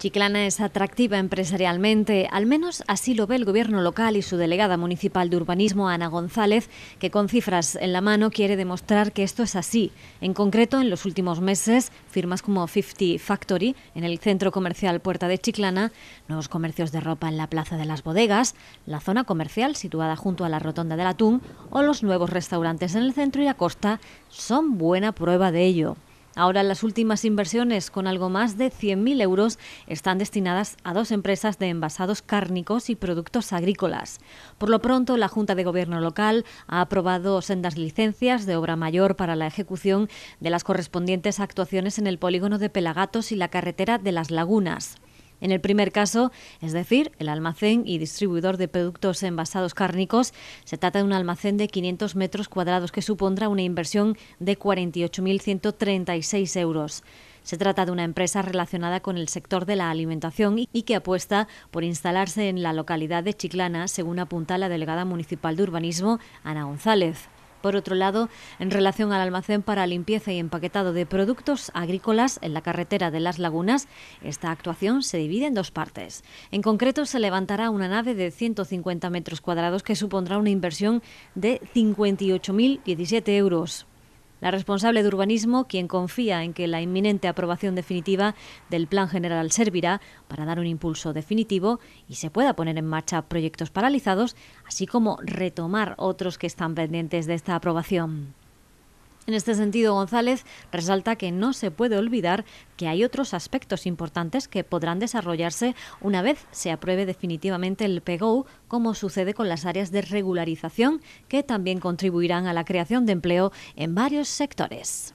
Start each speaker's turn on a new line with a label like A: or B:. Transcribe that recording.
A: Chiclana es atractiva empresarialmente, al menos así lo ve el gobierno local y su delegada municipal de urbanismo, Ana González, que con cifras en la mano quiere demostrar que esto es así. En concreto, en los últimos meses, firmas como 50 Factory en el centro comercial Puerta de Chiclana, nuevos comercios de ropa en la Plaza de las Bodegas, la zona comercial situada junto a la Rotonda del Atún o los nuevos restaurantes en el centro y la costa son buena prueba de ello. Ahora las últimas inversiones con algo más de 100.000 euros están destinadas a dos empresas de envasados cárnicos y productos agrícolas. Por lo pronto, la Junta de Gobierno local ha aprobado sendas licencias de obra mayor para la ejecución de las correspondientes actuaciones en el polígono de Pelagatos y la carretera de las Lagunas. En el primer caso, es decir, el almacén y distribuidor de productos envasados cárnicos, se trata de un almacén de 500 metros cuadrados que supondrá una inversión de 48.136 euros. Se trata de una empresa relacionada con el sector de la alimentación y que apuesta por instalarse en la localidad de Chiclana, según apunta la delegada municipal de urbanismo, Ana González. Por otro lado, en relación al almacén para limpieza y empaquetado de productos agrícolas en la carretera de Las Lagunas, esta actuación se divide en dos partes. En concreto, se levantará una nave de 150 metros cuadrados que supondrá una inversión de 58.017 euros. La responsable de urbanismo, quien confía en que la inminente aprobación definitiva del Plan General servirá para dar un impulso definitivo y se pueda poner en marcha proyectos paralizados, así como retomar otros que están pendientes de esta aprobación. En este sentido, González resalta que no se puede olvidar que hay otros aspectos importantes que podrán desarrollarse una vez se apruebe definitivamente el PGO, como sucede con las áreas de regularización, que también contribuirán a la creación de empleo en varios sectores.